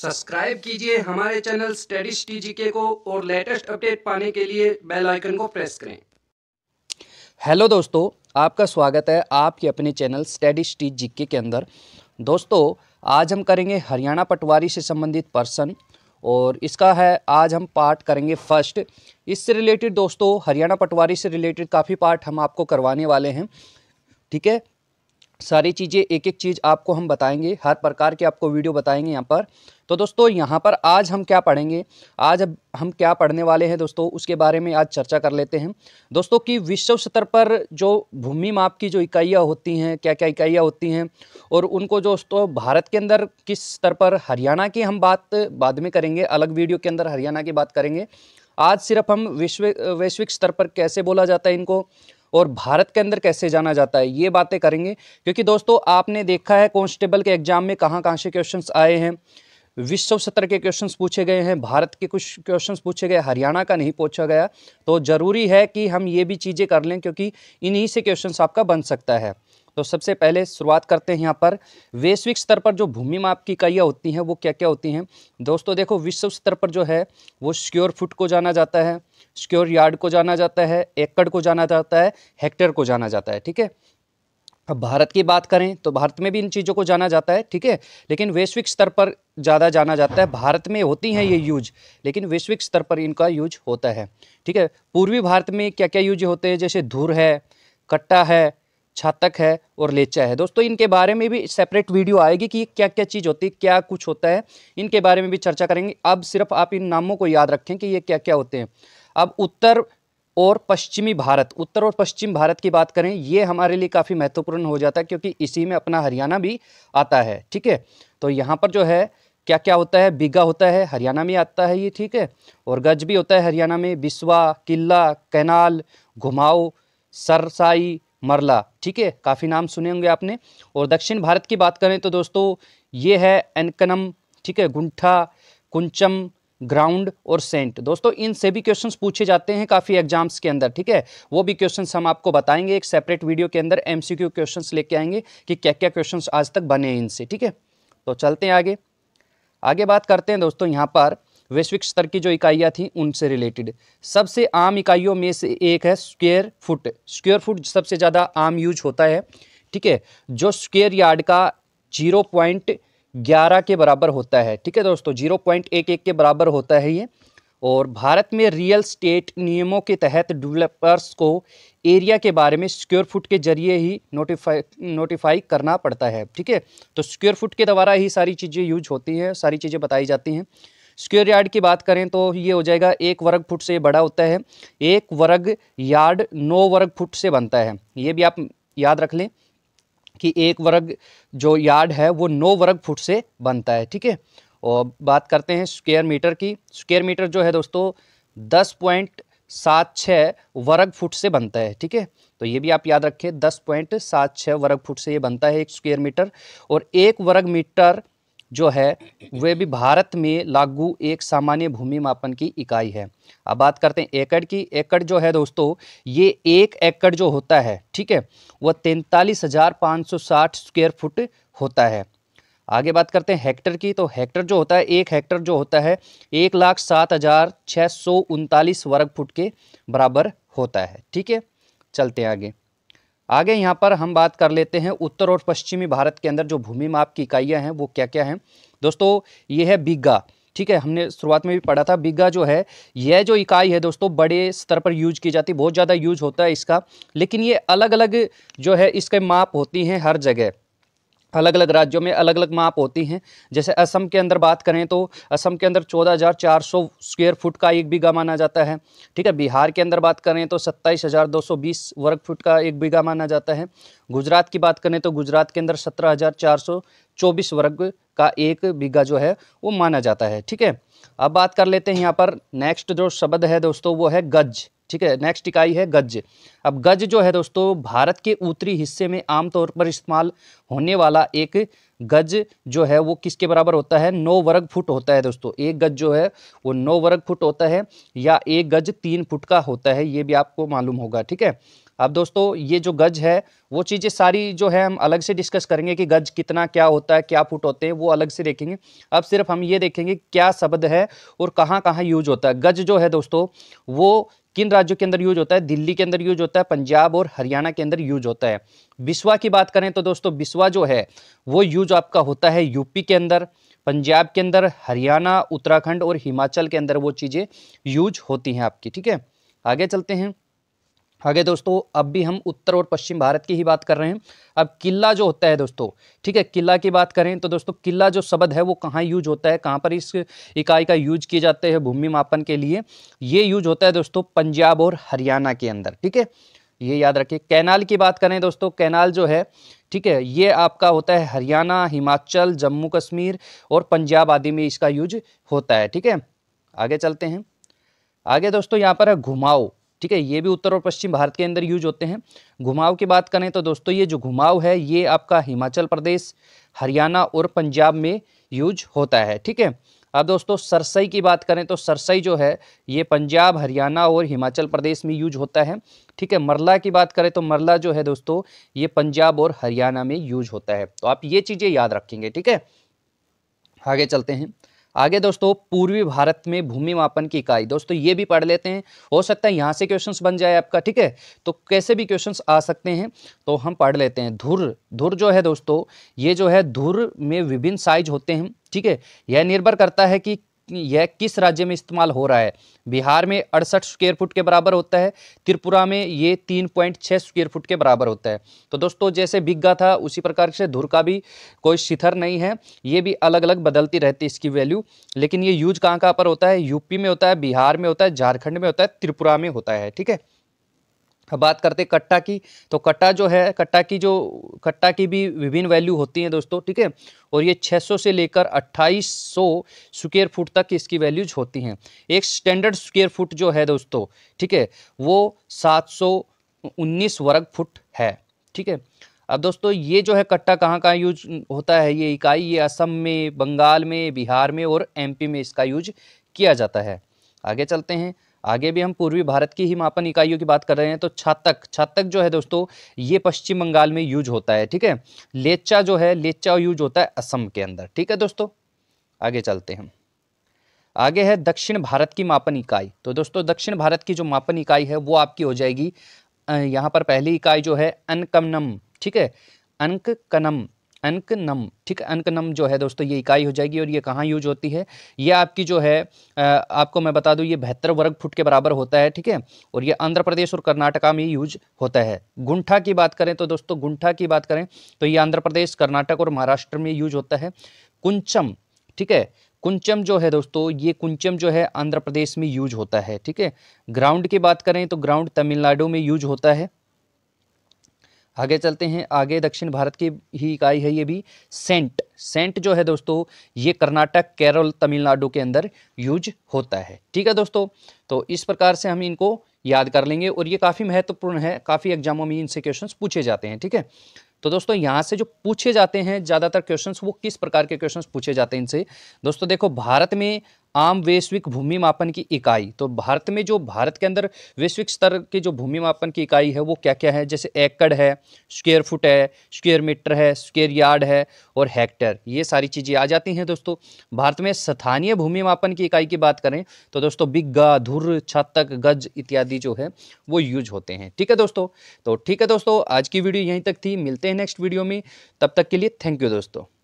subscribe कीजिए हमारे channel studies टीजीके को और लेटेस्ट अपडेट पाने के लिए बेल आइकन को प्रेस करें हेलो दोस्तों आपका स्वागत है आपके अपने चैनल स्टडीज टीजीके के अंदर दोस्तों आज हम करेंगे हरियाणा पटवारी से संबंधित पर्सन और इसका है आज हम पार्ट करेंगे फर्स्ट इससे रिलेटेड दोस्तों हरियाणा पटवारी से रिलेटेड काफ़ी पार्ट हम आपको करवाने वाले हैं ठीक है सारी चीज़ें एक एक चीज़ आपको हम बताएंगे हर प्रकार के आपको वीडियो बताएंगे यहाँ पर तो दोस्तों यहाँ पर आज हम क्या पढ़ेंगे आज अब हम क्या पढ़ने वाले हैं दोस्तों उसके बारे में आज चर्चा कर लेते हैं दोस्तों कि विश्व स्तर पर जो भूमि माप की जो इकाइयाँ होती हैं क्या क्या इकाइयाँ होती हैं और उनको जो दोस्तों भारत के अंदर किस स्तर पर हरियाणा की हम बात बाद में करेंगे अलग वीडियो के अंदर हरियाणा की बात करेंगे आज सिर्फ हम विश्व वैश्विक स्तर पर कैसे बोला जाता है इनको और भारत के अंदर कैसे जाना जाता है ये बातें करेंगे क्योंकि दोस्तों आपने देखा है कॉन्स्टेबल के एग्जाम में कहाँ कहाँ से क्वेश्चंस आए हैं विश्व सत्र के क्वेश्चंस पूछे गए हैं भारत के कुछ क्वेश्चंस पूछे गए हरियाणा का नहीं पूछा गया तो ज़रूरी है कि हम ये भी चीज़ें कर लें क्योंकि इन्हीं से क्वेश्चंस आपका बन सकता है तो सबसे पहले शुरुआत करते हैं यहाँ पर वैश्विक स्तर पर जो भूमि माप की इकाइयाँ होती हैं वो क्या क्या होती हैं दोस्तों देखो विश्व स्तर पर जो है वो स्क्योर फुट को जाना जाता है स्क्योर यार्ड को जाना जाता है एकड़ को जाना जाता है हेक्टर को जाना जाता है ठीक है अब भारत की बात करें तो भारत में भी इन चीज़ों को जाना जाता है ठीक है लेकिन वैश्विक स्तर पर ज़्यादा जाना जाता है भारत में होती हैं ये यूज लेकिन वैश्विक स्तर पर इनका यूज होता है ठीक है पूर्वी भारत में क्या क्या यूज होते हैं जैसे धूर है कट्टा है छातक है और लेचा है दोस्तों इनके बारे में भी सेपरेट वीडियो आएगी कि क्या क्या चीज़ होती है क्या कुछ होता है इनके बारे में भी चर्चा करेंगे अब सिर्फ आप इन नामों को याद रखें कि ये क्या क्या होते हैं अब उत्तर और पश्चिमी भारत उत्तर और पश्चिम भारत की बात करें ये हमारे लिए काफ़ी महत्वपूर्ण हो जाता है क्योंकि इसी में अपना हरियाणा भी आता है ठीक है तो यहाँ पर जो है क्या क्या होता है बीघा होता है हरियाणा में आता है ये ठीक है और गज भी होता है हरियाणा में बिस्वा किला कैनाल घुमाओ सरसाई मरला ठीक है काफ़ी नाम सुने होंगे आपने और दक्षिण भारत की बात करें तो दोस्तों ये है एनकनम ठीक है गुंठा कुंचम ग्राउंड और सेंट दोस्तों इन से भी क्वेश्चंस पूछे जाते हैं काफ़ी एग्जाम्स के अंदर ठीक है वो भी क्वेश्चंस हम आपको बताएंगे एक सेपरेट वीडियो के अंदर एमसीक्यू क्वेश्चंस लेके आएंगे कि क्या क्या क्वेश्चंस आज तक बने हैं इनसे ठीक है तो चलते हैं आगे आगे बात करते हैं दोस्तों यहाँ पर वैश्विक स्तर की जो इकाइयाँ थी उनसे रिलेटेड सबसे आम इकाइयों में से एक है स्क्वेयर फुट स्क्वेयर फुट सबसे ज़्यादा आम यूज होता है ठीक है जो स्क्वेयर यार्ड का जीरो पॉइंट ग्यारह के बराबर होता है ठीक है दोस्तों जीरो पॉइंट एक एक के बराबर होता है ये और भारत में रियल स्टेट नियमों के तहत डेवलपर्स को एरिया के बारे में स्क्योर फुट के जरिए ही नोटिफाई नोटिफाई करना पड़ता है ठीक है तो स्क्योर फुट के द्वारा ही सारी चीज़ें यूज होती हैं सारी चीज़ें बताई जाती हैं स्क्योर यार्ड की बात करें तो ये हो जाएगा एक वर्ग फुट से बड़ा होता है एक वर्ग यार्ड नौ वर्ग फुट से बनता है ये भी आप याद रख लें कि एक वर्ग जो यार्ड है वो नौ वर्ग फुट से बनता है ठीक है और बात करते हैं स्क्वेयर मीटर की स्क्वेयर मीटर जो है दोस्तों दस पॉइंट सात छः वर्ग फुट से बनता है ठीक है तो ये भी आप याद रखें दस पॉइंट सात छः वर्ग फुट से ये बनता है एक स्क्वेयर मीटर और एक वर्ग मीटर जो है वे भी भारत में लागू एक सामान्य भूमि मापन की इकाई है अब बात करते हैं एकड़ की एकड़ जो है दोस्तों ये एक एकड़ जो होता है ठीक है वह तैंतालीस हज़ार पाँच सौ साठ स्क्वेयर फुट होता है आगे बात करते हैं हेक्टर की तो हेक्टर जो होता है एक हेक्टर जो होता है एक लाख सात हज़ार छः सौ उनतालीस वर्ग फुट के बराबर होता है ठीक है चलते हैं आगे आगे यहाँ पर हम बात कर लेते हैं उत्तर और पश्चिमी भारत के अंदर जो भूमि माप की इकाइयाँ हैं वो क्या क्या हैं दोस्तों ये है बिग्गा ठीक है हमने शुरुआत में भी पढ़ा था बिग्गा जो है यह जो इकाई है दोस्तों बड़े स्तर पर यूज की जाती है बहुत ज़्यादा यूज होता है इसका लेकिन ये अलग अलग जो है इसके माप होती हैं हर जगह अलग अलग राज्यों में अलग अलग माप होती हैं जैसे असम के अंदर बात करें तो असम के अंदर 14,400 स्क्वायर फुट का एक बीघा माना जाता है ठीक है बिहार के अंदर बात करें तो 27,220 वर्ग फुट का एक बीघा माना जाता है गुजरात की बात करें तो गुजरात के अंदर 17,424 वर्ग का एक बीघा जो है वो माना जाता है ठीक है अब बात कर लेते हैं यहाँ पर नेक्स्ट जो शब्द है दोस्तों वो है गज ठीक है नेक्स्ट इकाई है गज अब गज जो है दोस्तों भारत के उत्तरी हिस्से में आमतौर पर इस्तेमाल होने वाला एक गज जो है वो किसके बराबर होता है नौ वर्ग फुट होता है दोस्तों एक गज जो है वो नौ वर्ग फुट होता है या एक गज तीन फुट का होता है ये भी आपको मालूम होगा ठीक है अब दोस्तों ये जो गज है वो चीज़ें सारी जो है हम अलग से डिस्कस करेंगे कि गज कितना क्या होता है क्या फुट होते हैं वो अलग से देखेंगे अब सिर्फ हम ये देखेंगे क्या शब्द है और कहाँ कहाँ यूज होता है गज जो है दोस्तों वो किन राज्यों के अंदर यूज होता है दिल्ली के अंदर यूज होता है पंजाब और हरियाणा के अंदर यूज होता है बिस्वा की बात करें तो दोस्तों बिस्वा जो है वो यूज आपका होता है यूपी के अंदर पंजाब के अंदर हरियाणा उत्तराखंड और हिमाचल के अंदर वो चीज़ें यूज होती हैं आपकी ठीक है आगे चलते हैं आगे दोस्तों अब भी हम उत्तर और पश्चिम भारत की ही बात कर रहे हैं अब किला जो होता है दोस्तों ठीक है किला की बात करें तो दोस्तों किला जो शब्द है वो कहाँ यूज होता है कहाँ पर इस इकाई का यूज किए जाते हैं भूमि मापन के लिए ये यूज होता है दोस्तों पंजाब और हरियाणा के अंदर ठीक है ये याद रखिए कैनाल की बात करें दोस्तों कैनाल जो है ठीक है ये आपका होता है हरियाणा हिमाचल जम्मू कश्मीर और पंजाब आदि में इसका यूज होता है ठीक है आगे चलते हैं आगे दोस्तों यहाँ पर है घुमाओ ठीक है ये भी उत्तर और पश्चिम भारत के अंदर यूज होते हैं घुमाव की बात करें तो दोस्तों ये जो घुमाव है ये आपका हिमाचल प्रदेश हरियाणा और पंजाब में यूज होता है ठीक है अब दोस्तों सरसई की बात करें तो सरसई जो है ये पंजाब हरियाणा और हिमाचल प्रदेश में यूज होता है ठीक है मरला की बात करें तो मरला जो है दोस्तों ये पंजाब और हरियाणा में यूज होता है तो आप ये चीज़ें याद रखेंगे ठीक है आगे चलते हैं आगे दोस्तों पूर्वी भारत में भूमि मापन की इकाई दोस्तों ये भी पढ़ लेते हैं हो सकता है यहाँ से क्वेश्चंस बन जाए आपका ठीक है तो कैसे भी क्वेश्चंस आ सकते हैं तो हम पढ़ लेते हैं धुर धुर जो है दोस्तों ये जो है धुर में विभिन्न साइज होते हैं ठीक है यह निर्भर करता है कि यह किस राज्य में इस्तेमाल हो रहा है बिहार में अड़सठ स्क्वेयर फुट के बराबर होता है त्रिपुरा में ये तीन पॉइंट छः स्क्वेयर फुट के बराबर होता है तो दोस्तों जैसे बिग्गा था उसी प्रकार से धुर का भी कोई शिथर नहीं है ये भी अलग अलग बदलती रहती है इसकी वैल्यू लेकिन ये यूज कहाँ कहाँ पर होता है यूपी में होता है बिहार में होता है झारखंड में होता है त्रिपुरा में होता है ठीक है बात करते कट्टा की तो कट्टा जो है कट्टा की जो कट्टा की भी विभिन्न वैल्यू होती है दोस्तों ठीक है और ये 600 से लेकर 2800 स्क्वेयर फुट तक इसकी वैल्यूज होती हैं एक स्टैंडर्ड स्क्वेयर फुट जो है दोस्तों ठीक है वो 719 वर्ग फुट है ठीक है अब दोस्तों ये जो है कट्टा कहाँ कहाँ यूज होता है ये इकाई ये असम में बंगाल में बिहार में और एम में इसका यूज किया जाता है आगे चलते हैं आगे भी हम पूर्वी भारत की ही मापन इकाइयों की बात कर रहे हैं तो छातक छातक जो है दोस्तों ये पश्चिम बंगाल में यूज होता है ठीक है लेचा जो है लेचा यूज होता है असम के अंदर ठीक है दोस्तों आगे चलते हैं आगे है दक्षिण भारत की मापन इकाई तो दोस्तों दक्षिण भारत की जो मापन इकाई है वो आपकी हो जाएगी यहाँ पर पहली इकाई जो है अनकमनम ठीक है कनम अंकनम ठीक है अंकनम जो है दोस्तों ये इकाई हो जाएगी और ये कहाँ यूज होती है ये आपकी जो है आपको मैं बता दूँ ये बेहतर वर्ग फुट के बराबर होता है ठीक है और ये आंध्र प्रदेश और कर्नाटका में यूज होता है गुंठा की बात करें तो दोस्तों गुंठा की बात करें तो ये आंध्र प्रदेश कर्नाटक और महाराष्ट्र में यूज होता है कुंचम ठीक है कुंचम जो है दोस्तों ये कुंचम जो है आंध्र प्रदेश में यूज होता है ठीक है ग्राउंड की बात करें तो ग्राउंड तमिलनाडु में यूज होता है आगे चलते हैं आगे दक्षिण भारत की ही इकाई है ये भी सेंट सेंट जो है दोस्तों ये कर्नाटक केरल तमिलनाडु के अंदर यूज होता है ठीक है दोस्तों तो इस प्रकार से हम इनको याद कर लेंगे और ये काफ़ी महत्वपूर्ण है काफ़ी एग्जामों में इनसे क्वेश्चन पूछे जाते हैं ठीक है तो दोस्तों यहाँ से जो पूछे जाते हैं ज़्यादातर क्वेश्चंस वो किस प्रकार के क्वेश्चंस पूछे जाते हैं इनसे दोस्तों देखो भारत में आम वैश्विक भूमि मापन की इकाई तो भारत में जो भारत के अंदर वैश्विक स्तर के जो भूमि मापन की इकाई है वो क्या क्या है जैसे एकड़ है स्क्वेयर फुट है स्क्वेयर मीटर है स्क्वेयर यार्ड है और हेक्टर ये सारी चीज़ें आ जाती हैं दोस्तों भारत में स्थानीय भूमि मापन की इकाई की बात करें तो दोस्तों बिग्गा धुर छतक गज इत्यादि जो है वो यूज होते हैं ठीक है दोस्तों तो ठीक है दोस्तों आज की वीडियो यहीं तक थी मिलते हैं नेक्स्ट वीडियो में तब तक के लिए थैंक यू दोस्तों